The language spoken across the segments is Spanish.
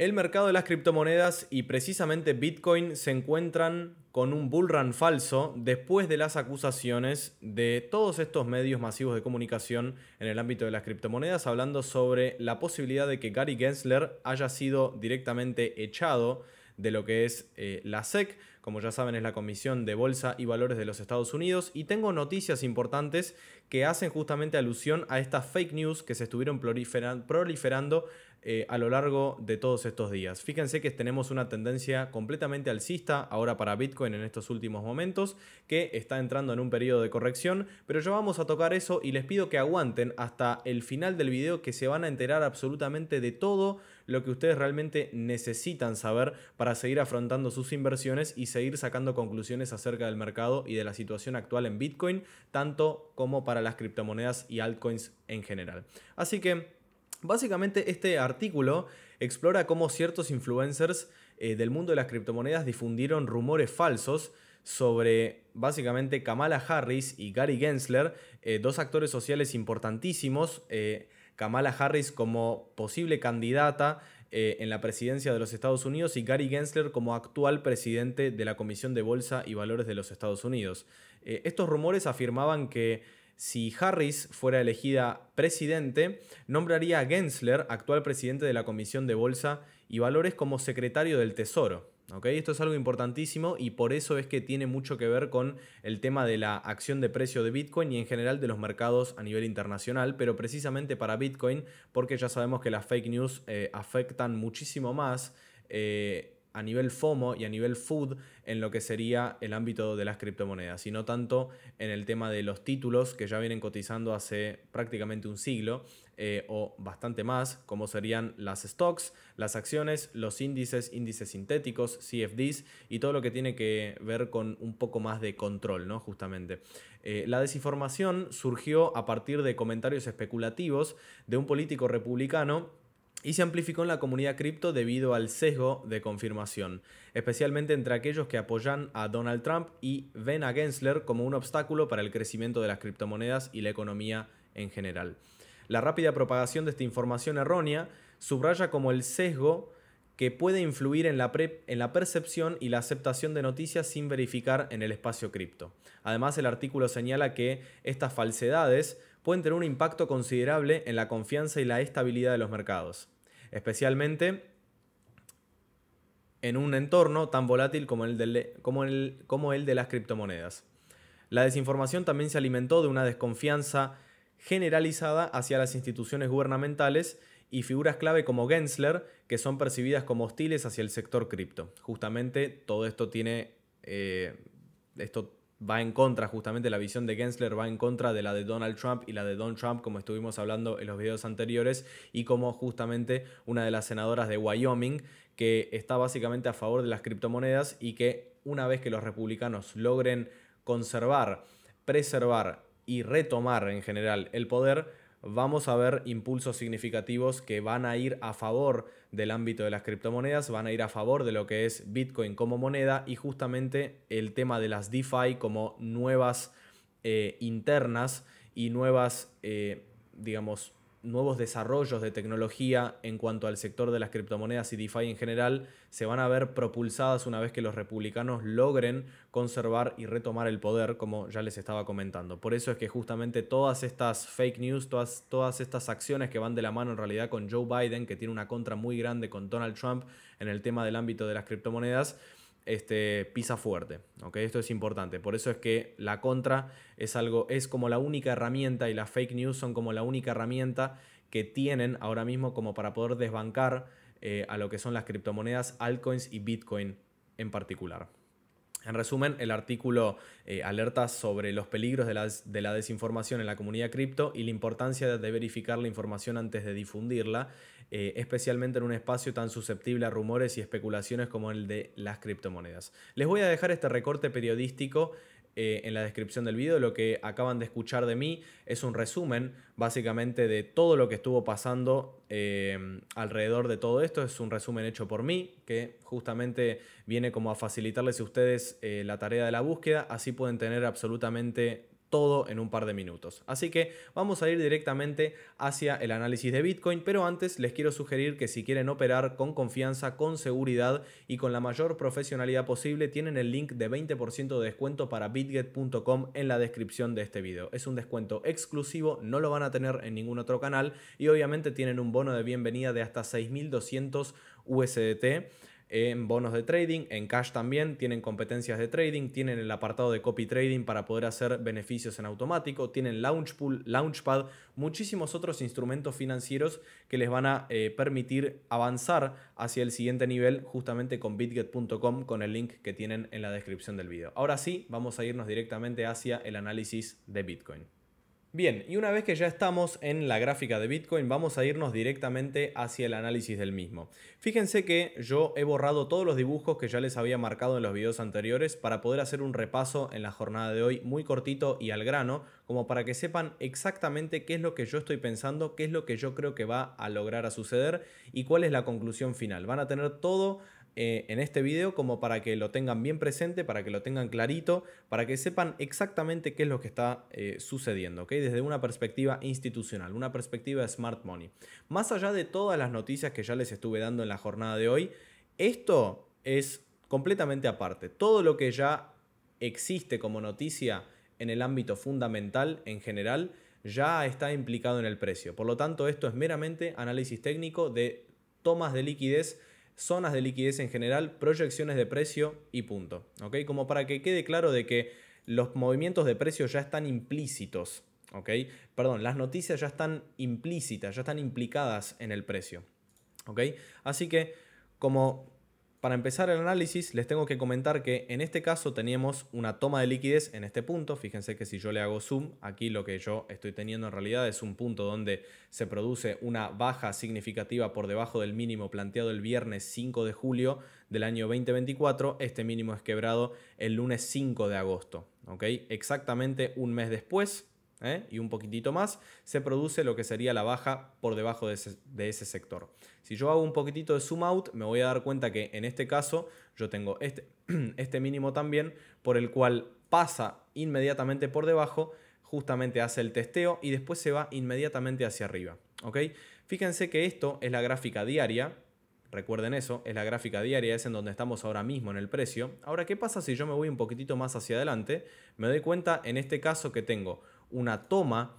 El mercado de las criptomonedas y precisamente Bitcoin se encuentran con un bullrun falso después de las acusaciones de todos estos medios masivos de comunicación en el ámbito de las criptomonedas, hablando sobre la posibilidad de que Gary Gensler haya sido directamente echado de lo que es eh, la SEC. Como ya saben, es la Comisión de Bolsa y Valores de los Estados Unidos. Y tengo noticias importantes que hacen justamente alusión a estas fake news que se estuvieron proliferando eh, a lo largo de todos estos días. Fíjense que tenemos una tendencia completamente alcista ahora para Bitcoin en estos últimos momentos, que está entrando en un periodo de corrección, pero ya vamos a tocar eso y les pido que aguanten hasta el final del video que se van a enterar absolutamente de todo lo que ustedes realmente necesitan saber para seguir afrontando sus inversiones y seguir sacando conclusiones acerca del mercado y de la situación actual en Bitcoin, tanto como para las criptomonedas y altcoins en general. Así que Básicamente este artículo explora cómo ciertos influencers eh, del mundo de las criptomonedas difundieron rumores falsos sobre básicamente Kamala Harris y Gary Gensler, eh, dos actores sociales importantísimos. Eh, Kamala Harris como posible candidata eh, en la presidencia de los Estados Unidos y Gary Gensler como actual presidente de la Comisión de Bolsa y Valores de los Estados Unidos. Eh, estos rumores afirmaban que si Harris fuera elegida presidente, nombraría a Gensler, actual presidente de la Comisión de Bolsa y Valores, como secretario del Tesoro. Esto es algo importantísimo y por eso es que tiene mucho que ver con el tema de la acción de precio de Bitcoin y en general de los mercados a nivel internacional, pero precisamente para Bitcoin, porque ya sabemos que las fake news eh, afectan muchísimo más. Eh, a nivel FOMO y a nivel food en lo que sería el ámbito de las criptomonedas, y no tanto en el tema de los títulos que ya vienen cotizando hace prácticamente un siglo. Eh, o bastante más, como serían las stocks, las acciones, los índices, índices sintéticos, CFDs y todo lo que tiene que ver con un poco más de control, ¿no? Justamente. Eh, la desinformación surgió a partir de comentarios especulativos de un político republicano y se amplificó en la comunidad cripto debido al sesgo de confirmación, especialmente entre aquellos que apoyan a Donald Trump y ven a Gensler como un obstáculo para el crecimiento de las criptomonedas y la economía en general. La rápida propagación de esta información errónea subraya como el sesgo que puede influir en la, en la, percepción y la aceptación de noticias sin verificar en el espacio cripto. Además, el artículo señala que estas falsedades pueden tener un impacto considerable en la confianza y la estabilidad de los mercados, especialmente en un entorno tan volátil como el, como el, como el de las criptomonedas. La desinformación también se alimentó de una desconfianza generalizada hacia las instituciones gubernamentales y figuras clave como Gensler, que son percibidas como hostiles hacia el sector cripto. Justamente todo esto tiene... Eh, esto va en contra, justamente la visión de Gensler va en contra de la de Donald Trump y la de Don Trump, como estuvimos hablando en los videos anteriores, y como justamente una de las senadoras de Wyoming, que está básicamente a favor de las criptomonedas y que una vez que los republicanos logren conservar, preservar y retomar en general el poder, vamos a ver impulsos significativos que van a ir a favor del ámbito de las criptomonedas, van a ir a favor de lo que es Bitcoin como moneda y justamente el tema de las DeFi como nuevas eh, internas y nuevas, eh, digamos, nuevos desarrollos de tecnología en cuanto al sector de las criptomonedas y DeFi en general se van a ver propulsadas una vez que los republicanos logren conservar y retomar el poder, como ya les estaba comentando. Por eso es que justamente todas estas fake news, todas, todas estas acciones que van de la mano en realidad con Joe Biden, que tiene una contra muy grande con Donald Trump en el tema del ámbito de las criptomonedas, este, pisa fuerte. Esto es importante. Por eso es que la contra es algo, es como la única herramienta y las fake news son como la única herramienta que tienen ahora mismo como para poder desbancar eh, a lo que son las criptomonedas, altcoins y Bitcoin en particular. En resumen, el artículo eh, alerta sobre los peligros de la, desinformación en la comunidad cripto y la importancia de verificar la información antes de difundirla, eh, especialmente en un espacio tan susceptible a rumores y especulaciones como el de las criptomonedas. Les voy a dejar este recorte periodístico eh, en la descripción del video. Lo que acaban de escuchar de mí es un resumen básicamente de todo lo que estuvo pasando eh, alrededor de todo esto. Es un resumen hecho por mí que justamente viene como a facilitarles a ustedes eh, la tarea de la búsqueda. Así pueden tener absolutamente todo en un par de minutos. Así que vamos a ir directamente hacia el análisis de Bitcoin, pero antes les quiero sugerir que si quieren operar con confianza, con seguridad y con la mayor profesionalidad posible, tienen el link de 20% de descuento para bitget.com en la descripción de este video. Es un descuento exclusivo, no lo van a tener en ningún otro canal y obviamente tienen un bono de bienvenida de hasta 6.200 USDT en bonos de trading, en cash también, tienen competencias de trading, tienen el apartado de copy trading para poder hacer beneficios en automático, tienen Launchpool, Launchpad, muchísimos otros instrumentos financieros que les van a eh, permitir avanzar hacia el siguiente nivel justamente con bitget.com con el link que tienen en la descripción del video. Ahora sí, vamos a irnos directamente hacia el análisis de Bitcoin. Bien, y una vez que ya estamos en la gráfica de Bitcoin, vamos a irnos directamente hacia el análisis del mismo. Fíjense que yo he borrado todos los dibujos que ya les había marcado en los videos anteriores para poder hacer un repaso en la jornada de hoy muy cortito y al grano, como para que sepan exactamente qué es lo que yo estoy pensando, qué es lo que yo creo que va a lograr a suceder y cuál es la conclusión final. Van a tener todo eh, en este video como para que lo tengan bien presente, para que lo tengan clarito, para que sepan exactamente qué es lo que está eh, sucediendo, ¿ok? Desde una perspectiva institucional, una perspectiva de smart money. Más allá de todas las noticias que ya les estuve dando en la jornada de hoy, esto es completamente aparte. Todo lo que ya existe como noticia en el ámbito fundamental en general ya está implicado en el precio. Por lo tanto, esto es meramente análisis técnico de tomas de liquidez zonas de liquidez en general, proyecciones de precio y punto. Como para que quede claro de que los movimientos de precio ya están implícitos. Perdón, las noticias ya están implícitas, ya están implicadas en el precio. Así que como para empezar el análisis, les tengo que comentar que en este caso teníamos una toma de liquidez en este punto. Fíjense que si yo le hago zoom, aquí lo que yo estoy teniendo en realidad es un punto donde se produce una baja significativa por debajo del mínimo planteado el viernes 5 de julio del año 2024. Este mínimo es quebrado el lunes 5 de agosto. Exactamente un mes después, ¿eh? y un poquitito más, se produce lo que sería la baja por debajo de ese, sector. Si yo hago un poquitito de zoom out, me voy a dar cuenta que en este caso yo tengo este, este mínimo también, por el cual pasa inmediatamente por debajo, justamente hace el testeo y después se va inmediatamente hacia arriba. ¿ok? Fíjense que esto es la gráfica diaria, Recuerden eso, es la gráfica diaria, es en donde estamos ahora mismo en el precio. Ahora, ¿qué pasa si yo me voy un poquitito más hacia adelante? Me doy cuenta en este caso que tengo una toma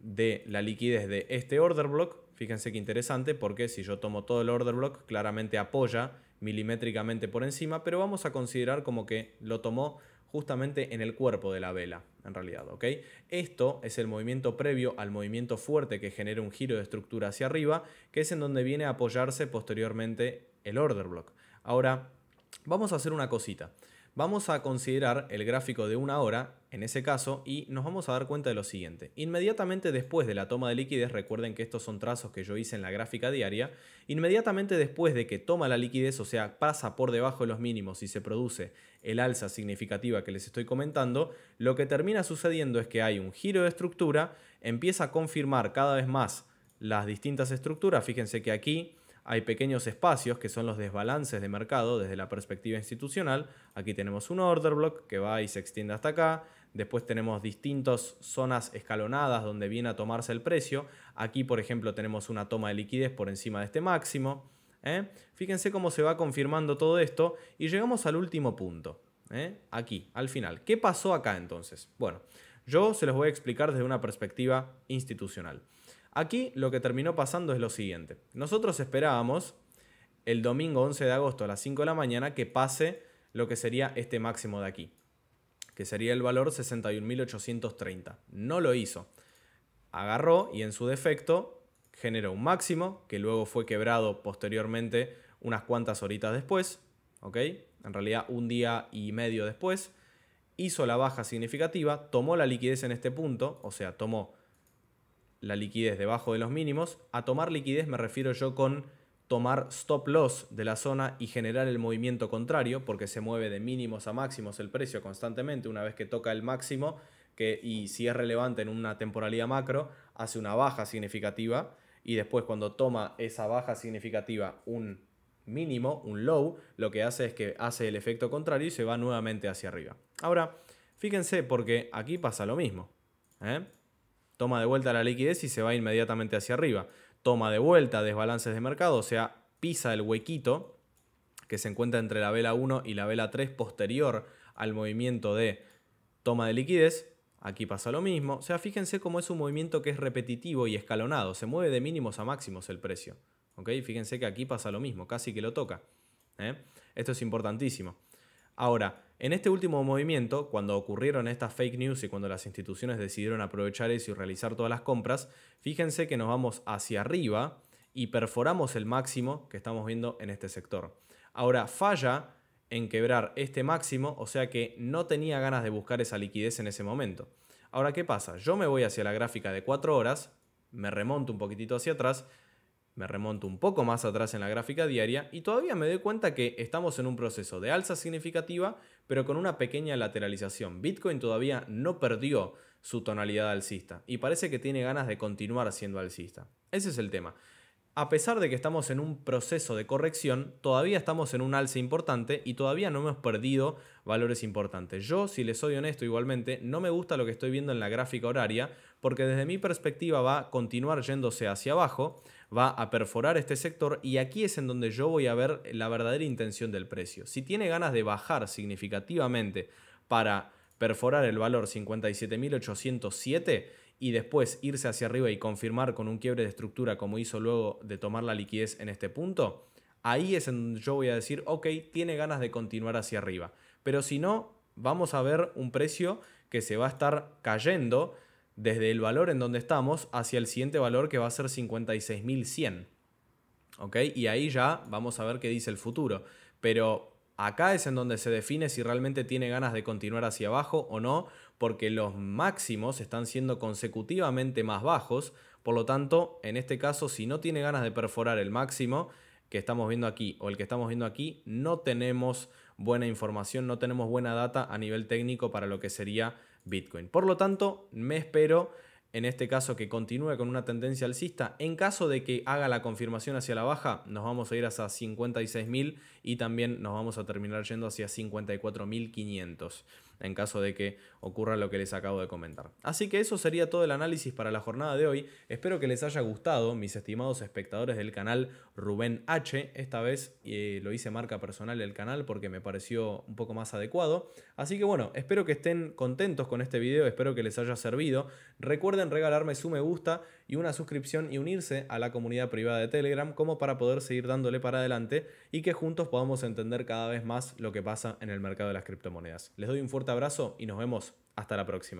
de la liquidez de este order block. Fíjense qué interesante porque si yo tomo todo el order block, claramente apoya milimétricamente por encima, pero vamos a considerar como que lo tomó justamente en el cuerpo de la vela, en realidad, ¿ok? Esto es el movimiento previo al movimiento fuerte que genera un giro de estructura hacia arriba, que es en donde viene a apoyarse posteriormente el order block. Ahora, Vamos a hacer una cosita. Vamos a considerar el gráfico de una hora, en ese caso, y nos vamos a dar cuenta de lo siguiente. Inmediatamente después de la toma de liquidez, recuerden que estos son trazos que yo hice en la gráfica diaria, inmediatamente después de que toma la liquidez, o sea, pasa por debajo de los mínimos y se produce el alza significativa que les estoy comentando, lo que termina sucediendo es que hay un giro de estructura, empieza a confirmar cada vez más las distintas estructuras, fíjense que aquí hay pequeños espacios que son los desbalances de mercado desde la perspectiva institucional. Aquí tenemos un order block que va y se extiende hasta acá. Después tenemos distintas zonas escalonadas donde viene a tomarse el precio. Aquí, por ejemplo, tenemos una toma de liquidez por encima de este máximo. ¿eh? Fíjense cómo se va confirmando todo esto y llegamos al último punto. ¿eh? Aquí, al final. ¿Qué pasó acá entonces? Bueno, yo se los voy a explicar desde una perspectiva institucional. Aquí lo que terminó pasando es lo siguiente. Nosotros esperábamos el domingo 11 de agosto a las 5 de la mañana que pase lo que sería este máximo de aquí, que sería el valor 61.830. No lo hizo. Agarró y en su defecto generó un máximo que luego fue quebrado posteriormente unas cuantas horitas después, ¿ok? En realidad un día y medio después. Hizo la baja significativa, tomó la liquidez en este punto, o sea, tomó la liquidez debajo de los mínimos. A tomar liquidez me refiero yo con tomar stop loss de la zona y generar el movimiento contrario, porque se mueve de mínimos a máximos el precio constantemente. Una vez que toca el máximo, que, y si es relevante en una temporalidad macro, hace una baja significativa. Y después cuando toma esa baja significativa un mínimo, un low, lo que hace es que hace el efecto contrario y se va nuevamente hacia arriba. Ahora, fíjense porque aquí pasa lo mismo. ¿eh? Toma de vuelta la liquidez y se va inmediatamente hacia arriba. Toma de vuelta desbalances de mercado, o sea, pisa el huequito que se encuentra entre la vela 1 y la vela 3 posterior al movimiento de toma de liquidez. Aquí pasa lo mismo. O sea, fíjense cómo es un movimiento que es repetitivo y escalonado. Se mueve de mínimos a máximos el precio. ¿Ok? Fíjense que aquí pasa lo mismo, casi que lo toca. ¿eh? Esto es importantísimo. Ahora, en este último movimiento, cuando ocurrieron estas fake news y cuando las instituciones decidieron aprovechar eso y realizar todas las compras, fíjense que nos vamos hacia arriba y perforamos el máximo que estamos viendo en este sector. Ahora falla en quebrar este máximo, o sea que no tenía ganas de buscar esa liquidez en ese momento. Ahora, ¿qué pasa? Yo me voy hacia la gráfica de 4 horas, me remonto un poquitito hacia atrás, me remonto un poco más atrás en la gráfica diaria y todavía me doy cuenta que estamos en un proceso de alza significativa, pero con una pequeña lateralización. Bitcoin todavía no perdió su tonalidad alcista y parece que tiene ganas de continuar siendo alcista. Ese es el tema. A pesar de que estamos en un proceso de corrección, todavía estamos en un alce importante y todavía no hemos perdido valores importantes. Yo, si les soy honesto igualmente, no me gusta lo que estoy viendo en la gráfica horaria porque desde mi perspectiva va a continuar yéndose hacia abajo va a perforar este sector y aquí es en donde yo voy a ver la verdadera intención del precio. Si tiene ganas de bajar significativamente para perforar el valor 57.807 y después irse hacia arriba y confirmar con un quiebre de estructura como hizo luego de tomar la liquidez en este punto, ahí es en donde yo voy a decir, ok, tiene ganas de continuar hacia arriba. Pero si no, vamos a ver un precio que se va a estar cayendo desde el valor en donde estamos hacia el siguiente valor que va a ser 56.100. ¿Ok? Y ahí ya vamos a ver qué dice el futuro. Pero acá es en donde se define si realmente tiene ganas de continuar hacia abajo o no, porque los máximos están siendo consecutivamente más bajos. Por lo tanto, en este caso, si no tiene ganas de perforar el máximo que estamos viendo aquí o el que estamos viendo aquí, no tenemos buena información, no tenemos buena data a nivel técnico para lo que sería Bitcoin. Por lo tanto, me espero en este caso que continúe con una tendencia alcista. En caso de que haga la confirmación hacia la baja, nos vamos a ir hacia 56.000 y también nos vamos a terminar yendo hacia 54.500 en caso de que ocurra lo que les acabo de comentar. Así que eso sería todo el análisis para la jornada de hoy. Espero que les haya gustado, mis estimados espectadores del canal Rubén H. Esta vez eh, lo hice marca personal del canal porque me pareció un poco más adecuado. Así que bueno, espero que estén contentos con este video, espero que les haya servido. Recuerden regalarme su me gusta y una suscripción y unirse a la comunidad privada de Telegram como para poder seguir dándole para adelante y que juntos podamos entender cada vez más lo que pasa en el mercado de las criptomonedas. Les doy un fuerte abrazo y nos vemos hasta la próxima.